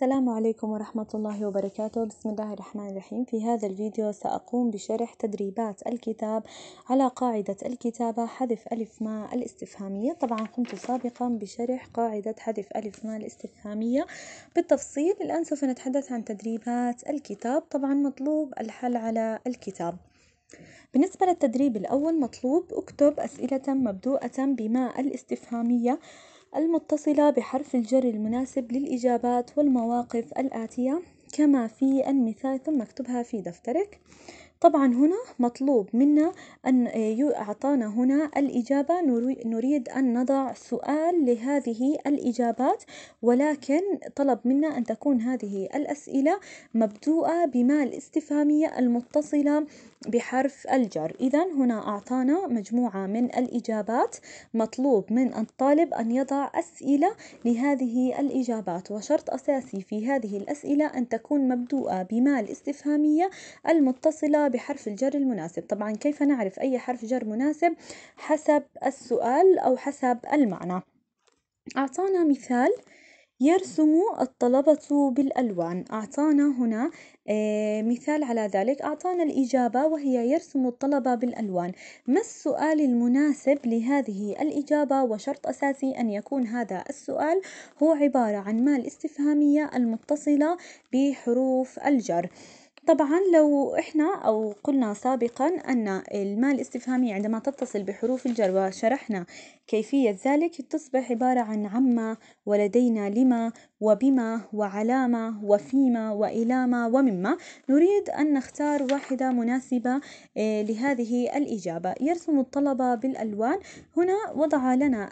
السلام عليكم ورحمة الله وبركاته بسم الله الرحمن الرحيم في هذا الفيديو سأقوم بشرح تدريبات الكتاب على قاعدة الكتابة حذف ألف ما الاستفهامية طبعا قمت سابقا بشرح قاعدة حذف ألف ما الاستفهامية بالتفصيل الآن سوف نتحدث عن تدريبات الكتاب طبعا مطلوب الحل على الكتاب بالنسبة للتدريب الأول مطلوب اكتب أسئلة مبدوءة بما الاستفهامية المتصلة بحرف الجر المناسب للإجابات والمواقف الآتية كما في المثال ثم اكتبها في دفترك. طبعا هنا مطلوب منا أن آه، أعطانا هنا الإجابة نريد أن نضع سؤال لهذه الإجابات ولكن طلب منا أن تكون هذه الأسئلة مبدوءة بما الاستفهامية المتصلة بحرف الجر إذا هنا أعطانا مجموعة من الإجابات مطلوب من الطالب أن يضع أسئلة لهذه الإجابات وشرط أساسي في هذه الأسئلة أن تكون مبدوءة بما الاستفهامية المتصلة بحرف الجر المناسب طبعا كيف نعرف أي حرف جر مناسب حسب السؤال أو حسب المعنى أعطانا مثال يرسم الطلبة بالألوان أعطانا هنا آه، مثال على ذلك أعطانا الإجابة وهي يرسم الطلبة بالألوان ما السؤال المناسب لهذه الإجابة وشرط أساسي أن يكون هذا السؤال هو عبارة عن ما الاستفهامية المتصلة بحروف الجر طبعاً لو إحنا أو قلنا سابقاً أن الماء الاستفهامي عندما تتصل بحروف الجر وشرحنا كيفية ذلك تصبح عبارة عن عما ولدينا لما وبما وعلامة وفيما وإلاما ومما نريد أن نختار واحدة مناسبة آه، لهذه الإجابة يرسم الطلبة بالألوان هنا وضع لنا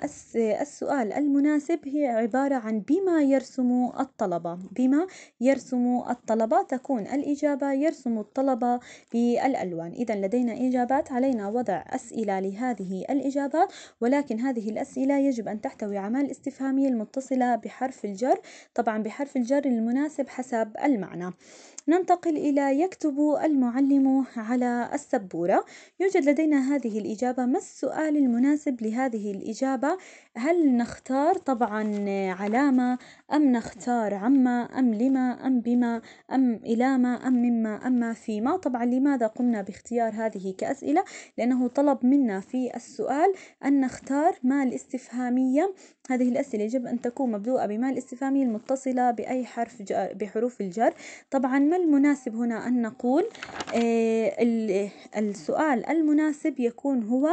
السؤال المناسب هي عبارة عن بما يرسم الطلبة بما يرسم الطلبة تكون الإجابة يرسم الطلبة بالألوان إذا لدينا إجابات علينا وضع أسئلة لهذه الإجابات ولكن هذه الأسئلة يجب أن تحتوي عمال استفهامية المتصلة بحرف الجر طبعا بحرف الجر المناسب حسب المعنى ننتقل إلى يكتب المعلم على السبورة يوجد لدينا هذه الإجابة ما السؤال المناسب لهذه الإجابة هل نختار طبعا علامة أم نختار عما أم لما أم بما أم إلى ما أم مما أم فيما طبعا لماذا قمنا باختيار هذه كأسئلة لأنه طلب منا في السؤال أن نختار ما الاستفهامية هذه الأسئلة يجب أن تكون مبدوءة بما الاستفهامية المتصلة بأي حرف بحروف الجر طبعا المناسب هنا أن نقول آه، السؤال المناسب يكون هو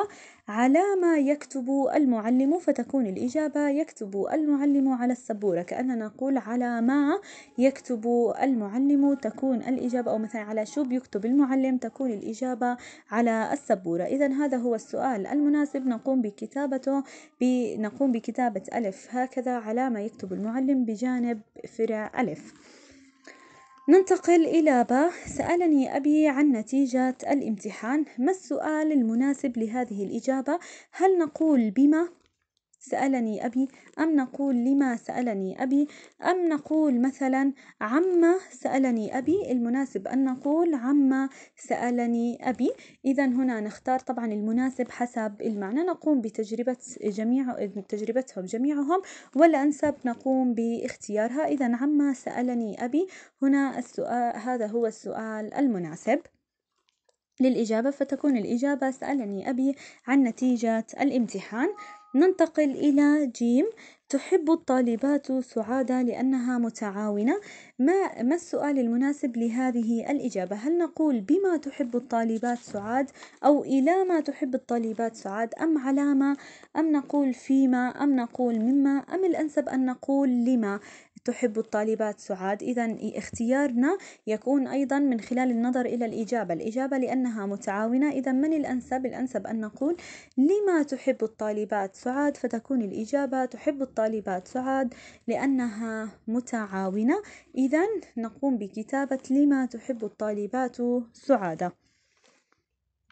على ما يكتب المعلم فتكون الإجابة يكتب المعلم على السبورة كأننا نقول على ما يكتب المعلم تكون الإجابة أو مثلا على شو بيكتب المعلم تكون الإجابة على السبورة إذا هذا هو السؤال المناسب نقوم بكتابته نقوم بكتابة ألف هكذا على ما يكتب المعلم بجانب فرع ألف ننتقل إلى ب سألني أبي عن نتيجة الإمتحان ما السؤال المناسب لهذه الإجابة؟ هل نقول بما؟ سألني أبي أم نقول لما سألني أبي أم نقول مثلا عما سألني أبي المناسب أن نقول عما سألني أبي إذا هنا نختار طبعا المناسب حسب المعنى نقوم بتجربة جميع تجربتهم جميعهم والأنسب نقوم باختيارها إذا عما سألني أبي هنا السؤال هذا هو السؤال المناسب للإجابة فتكون الإجابة سألني أبي عن نتيجة الامتحان ننتقل إلى جيم تحب الطالبات سعادة لأنها متعاونة ما ما السؤال المناسب لهذه الإجابة هل نقول بما تحب الطالبات سعاد أو إلى ما تحب الطالبات سعاد أم على ما أم نقول فيما أم نقول مما أم الأنسب أن نقول لما تحب الطالبات سعاد إذا اختيارنا يكون أيضا من خلال النظر إلى الإجابة الإجابة لأنها متعاونة إذا من الأنسب الأنسب أن نقول لما تحب الطالبات سعاد فتكون الإجابة تحب الطالبات سعاد لأنها متعاونة إذا نقوم بكتابة لما تحب الطالبات سعادة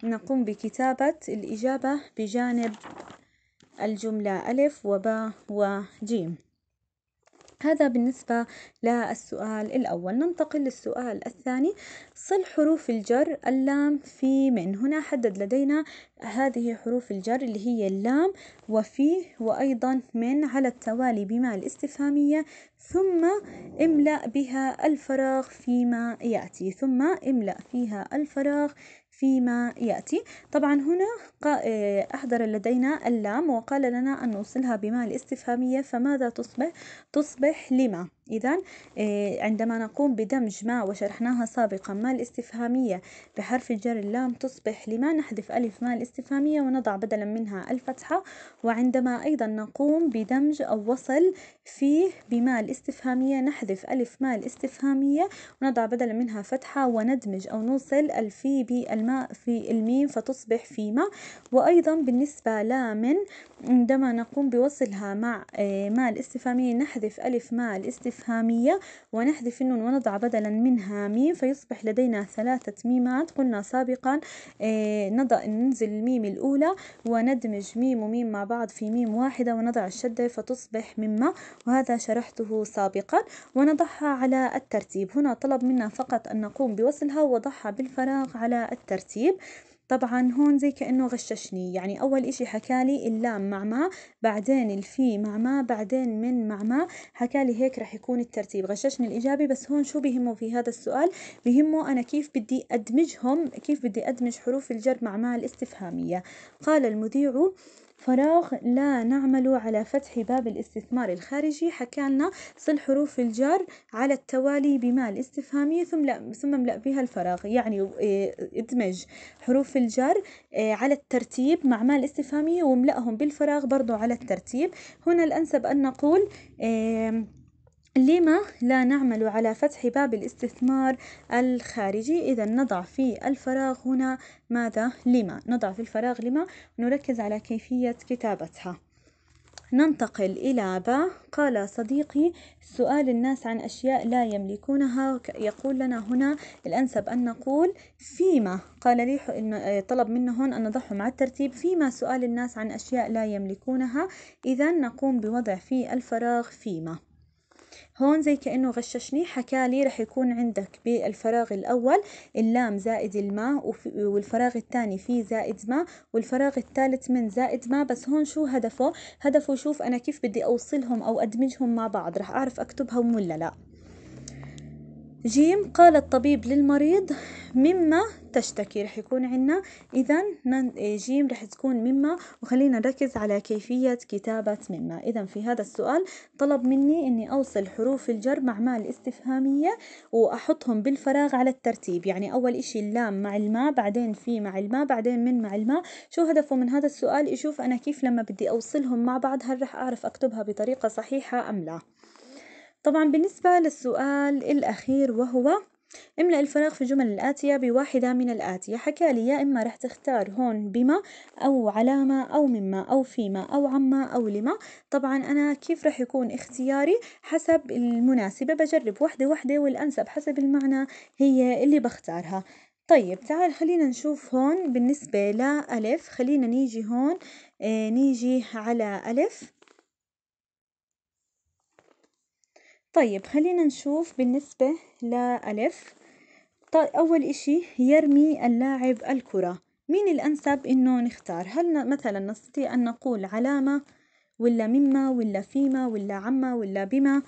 نقوم بكتابة الإجابة بجانب الجملة ألف وباء وجيم هذا بالنسبة للسؤال الأول ننتقل للسؤال الثاني صل حروف الجر اللام في من هنا حدد لدينا هذه حروف الجر اللي هي اللام وفي وأيضا من على التوالي بما الاستفهامية ثم املأ بها الفراغ فيما يأتي ثم املأ فيها الفراغ فيما يأتي طبعا هنا آه، أحضر لدينا اللام وقال لنا أن نوصلها بما الاستفهامية فماذا تصبح؟ تصبح لما إذا آه، عندما نقوم بدمج ما وشرحناها سابقا ما الاستفهامية بحرف الجر اللام تصبح لما نحذف ألف ما الاستفهامية ونضع بدلا منها الفتحة وعندما أيضا نقوم بدمج أو وصل فيه بما الاستفهامية نحذف ألف ما الاستفهامية ونضع بدلا منها فتحة وندمج أو نوصل الفي بالماء في الميم فتصبح فيما وأيضا بالنسبة لامن عندما نقوم بوصلها مع آه، ما الاستفهامية نحذف ألف ما الاستفهامية إفهامية ونحذف النون ونضع بدلا منها ميم فيصبح لدينا ثلاثة ميمات قلنا سابقا آه، نضع ننزل الميم الأولى وندمج ميم وميم مع بعض في ميم واحدة ونضع الشدة فتصبح مما وهذا شرحته سابقا ونضعها على الترتيب هنا طلب منا فقط أن نقوم بوصلها ووضعها بالفراغ على الترتيب طبعا هون زي كأنه غششني يعني أول إشي حكالي اللام مع ما بعدين الفي مع ما بعدين من مع ما حكالي هيك رح يكون الترتيب غششني الإجابة بس هون شو بيهمه في هذا السؤال بيهمه أنا كيف بدي أدمجهم كيف بدي أدمج حروف الجر مع ما الاستفهامية قال المذيع فراغ لا نعمل على فتح باب الاستثمار الخارجي حكالنا صل حروف الجر على التوالي بما الاستفهامية ثم لا ثم املأ بها الفراغ يعني آه، ادمج حروف الجر آه، على الترتيب مع ما الاستفهامية واملأهم بالفراغ برضو على الترتيب هنا الأنسب أن نقول لم لا نعمل على فتح باب الاستثمار الخارجي؟ إذا نضع في الفراغ هنا ماذا؟ لم، نضع في الفراغ لم نركز على كيفية كتابتها. ننتقل إلى با قال صديقي سؤال الناس عن أشياء لا يملكونها يقول لنا هنا الأنسب أن نقول فيما قال لي طلب منا هون أن نضعهم على الترتيب فيما سؤال الناس عن أشياء لا يملكونها إذا نقوم بوضع في الفراغ فيما هون زي كأنه غششني حكالي رح يكون عندك بالفراغ الأول اللام زائد الماء والفراغ الثاني في زائد ما والفراغ الثالث من زائد ما بس هون شو هدفه؟ هدفه شوف أنا كيف بدي أوصلهم أو أدمجهم مع بعض رح أعرف أكتبهم ولا لأ جيم قال الطبيب للمريض مما تشتكي رح يكون عنا إذا جيم رح تكون مما وخلينا نركز على كيفية كتابة مما إذا في هذا السؤال طلب مني إني أوصل حروف الجر مع ما الاستفهامية وأحطهم بالفراغ على الترتيب يعني أول إشي اللام مع الما بعدين في مع الما بعدين من مع الما شو هدفه من هذا السؤال يشوف أنا كيف لما بدي أوصلهم مع بعض هل رح أعرف أكتبها بطريقة صحيحة أم لا طبعا بالنسبة للسؤال الأخير وهو املأ الفراغ في الجمل الآتية بواحدة من حكى حكالي يا إما راح تختار هون بما أو على ما أو مما أو فيما أو عما أو لما طبعاً أنا كيف راح يكون اختياري حسب المناسبة بجرب وحدة وحدة والأنسب حسب المعنى هي اللي بختارها طيب تعال خلينا نشوف هون بالنسبة لألف خلينا نيجي هون آه، نيجي على ألف. طيب خلينا نشوف بالنسبة لألف طيب، أول إشي يرمي اللاعب الكرة مين الأنسب إنه نختار هل مثلا نستطيع أن نقول علامة ولا مما ولا فيما ولا عما ولا بما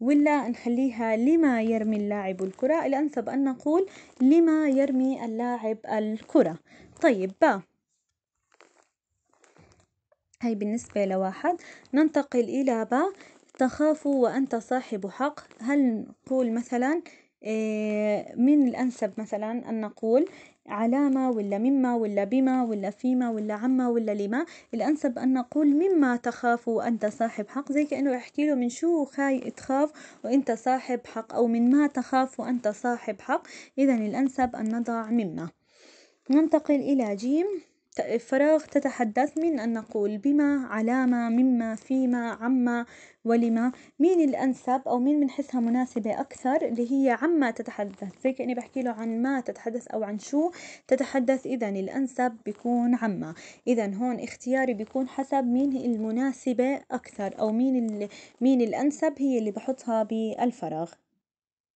ولا نخليها لما يرمي اللاعب الكرة الأنسب أن نقول لما يرمي اللاعب الكرة طيب با هاي بالنسبة لواحد ننتقل إلى با تخاف وأنت صاحب حق هل نقول مثلاً آه، من الأنسب مثلاً أن نقول علامة ولا مما ولا بما ولا فيما ولا عما ولا لما الأنسب أن نقول مما تخاف وأنت صاحب حق زي كأنه أحكي له من شو خاي تخاف وأنت صاحب حق أو من ما تخاف وأنت صاحب حق إذا الأنسب أن نضع مما ننتقل إلى جيم فراغ تتحدث من أن نقول بما علامة مما فيما عما ولما مين الأنسب أو مين بنحسها مناسبة أكثر اللي هي عما تتحدث زي كأني بحكي له عن ما تتحدث أو عن شو تتحدث إذا الأنسب بيكون عما إذا هون اختياري بيكون حسب مين المناسبة أكثر أو مين مين الأنسب هي اللي بحطها بالفراغ